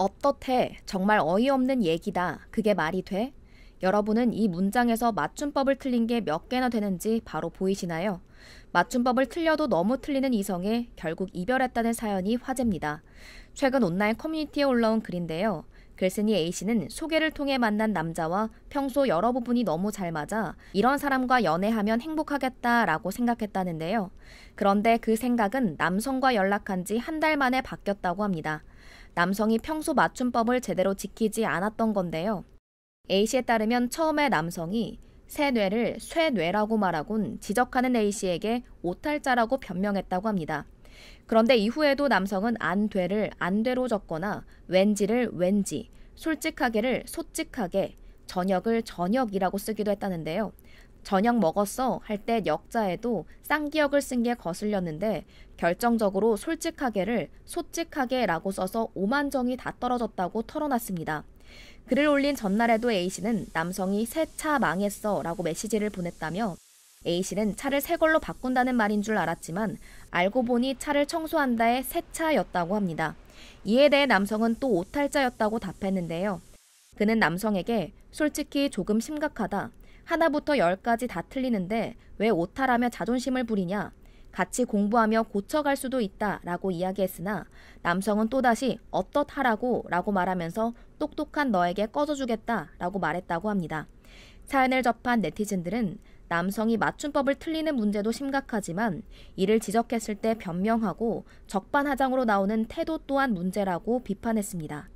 어떻해 정말 어이없는 얘기다 그게 말이 돼 여러분은 이 문장에서 맞춤법을 틀린 게 몇 개나 되는지 바로 보이시나요? 맞춤법을 틀려도 너무 틀리는 이성에 결국 이별했다는 사연이 화제입니다. 최근 온라인 커뮤니티에 올라온 글인데요. 글쓴이 A씨는 소개를 통해 만난 남자와 평소 여러 부분이 너무 잘 맞아 이런 사람과 연애하면 행복하겠다라고 생각했다는데요. 그런데 그 생각은 남성과 연락한 지 한 달 만에 바뀌었다고 합니다. 남성이 평소 맞춤법을 제대로 지키지 않았던 건데요. A씨에 따르면 처음에 남성이 새뇌를 쇠뇌라고 말하곤 지적하는 A씨에게 오탈자라고 변명했다고 합니다. 그런데 이후에도 남성은 안되를 안되로 적거나 왠지를 왠지, 솔직하게를 솔직하게, 저녁을 저녁이라고 쓰기도 했다는데요. 저녁 먹었어 할 때 역자에도 쌍기역을 쓴 게 거슬렸는데 결정적으로 솔직하게를 솔직하게라고 써서 5만정이다 떨어졌다고 털어놨습니다. 글을 올린 전날에도 A씨는 남성이 새 차 망했어 라고 메시지를 보냈다며 A씨는 차를 새 걸로 바꾼다는 말인 줄 알았지만 알고 보니 차를 청소한다의 새 차였다고 합니다. 이에 대해 남성은 또 오탈자였다고 답했는데요. 그는 남성에게 솔직히 조금 심각하다. 하나부터 열까지 다 틀리는데 왜 오타라며 자존심을 부리냐? 같이 공부하며 고쳐갈 수도 있다 라고 이야기했으나 남성은 또다시 어떻하라고 라고 말하면서 똑똑한 너에게 꺼져주겠다 라고 말했다고 합니다. 사연을 접한 네티즌들은 남성이 맞춤법을 틀리는 문제도 심각하지만 이를 지적했을 때 변명하고 적반하장으로 나오는 태도 또한 문제라고 비판했습니다.